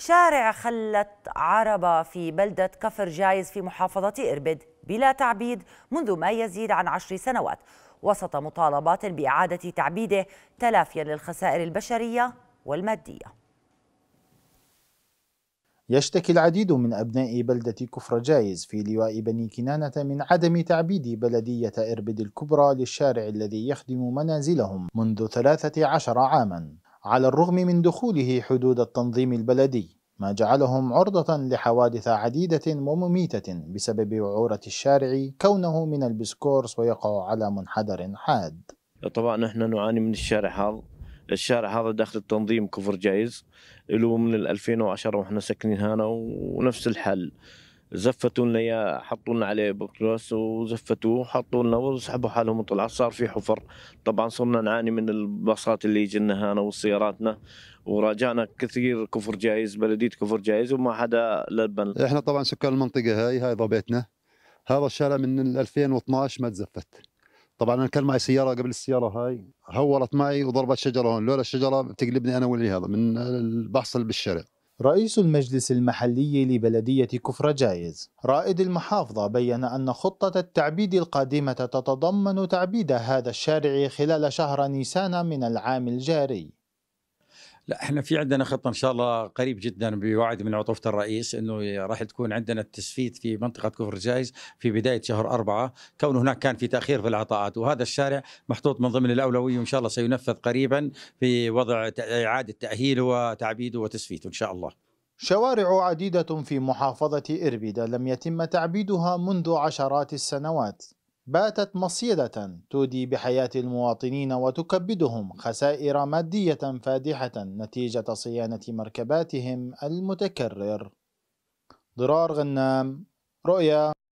شارع خلت عربة في بلدة كفر جايز في محافظة إربد بلا تعبيد منذ ما يزيد عن عشر سنوات وسط مطالبات بإعادة تعبيده تلافيا للخسائر البشرية والمادية يشتكي العديد من أبناء بلدة كفر جايز في لواء بني كنانة من عدم تعبيد بلدية إربد الكبرى للشارع الذي يخدم منازلهم منذ 13 عاما على الرغم من دخوله حدود التنظيم البلدي ما جعلهم عرضة لحوادث عديدة ومميتة بسبب وعورة الشارع كونه من البسكورس ويقع على منحدر حاد طبعا نحن نعاني من الشارع هذا الشارع هذا داخل التنظيم كفر جايز له من 2010 واحنا ساكنين هنا ونفس الحل زفتوا لنا اياه حطوا لنا عليه بطرس وزفتوه وحطوا لنا وسحبوا حالهم وطلعوا صار في حفر طبعا صرنا نعاني من الباصات اللي يجينا هنا وسياراتنا وراجعنا كثير كفر جايز بلديه كفر جايز وما حدا لبن احنا طبعا سكان المنطقه هاي هاي ضبيتنا هذا الشارع من 2012 ما تزفت طبعا انا كان معي سياره قبل السياره هاي هورت معي وضربت شجره هون لولا الشجره بتقلبني انا واللي هذا من البحصل بالشارع رئيس المجلس المحلي لبلدية كفر جايز رائد المحافظة بيّن أن خطة التعبيد القادمة تتضمن تعبيد هذا الشارع خلال شهر نيسان من العام الجاري لا احنا في عندنا خطه ان شاء الله قريب جدا بوعد من عطوفه الرئيس انه راح تكون عندنا التسفيت في منطقه كفر جايز في بدايه شهر أربعة كون هناك كان في تاخير في العطاءات وهذا الشارع محطوط من ضمن الاولويه وان شاء الله سينفذ قريبا في وضع اعاده تاهيله وتعبيده وتسفيته ان شاء الله. شوارع عديده في محافظه اربده لم يتم تعبيدها منذ عشرات السنوات. باتت مصيدة تودي بحياة المواطنين وتكبدهم خسائر مادية فادحة نتيجة صيانة مركباتهم المتكرر ضرار غنام رؤيا